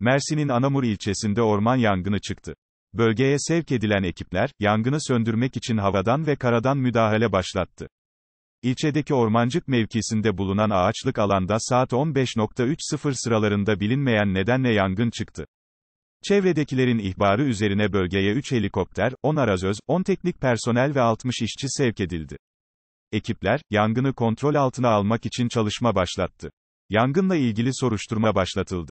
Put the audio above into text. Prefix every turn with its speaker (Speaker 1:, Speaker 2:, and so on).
Speaker 1: Mersin'in Anamur ilçesinde orman yangını çıktı. Bölgeye sevk edilen ekipler, yangını söndürmek için havadan ve karadan müdahale başlattı. İlçedeki ormancık mevkisinde bulunan ağaçlık alanda saat 15.30 sıralarında bilinmeyen nedenle yangın çıktı. Çevredekilerin ihbarı üzerine bölgeye 3 helikopter, 10 arazöz, 10 teknik personel ve 60 işçi sevk edildi. Ekipler, yangını kontrol altına almak için çalışma başlattı. Yangınla ilgili soruşturma başlatıldı.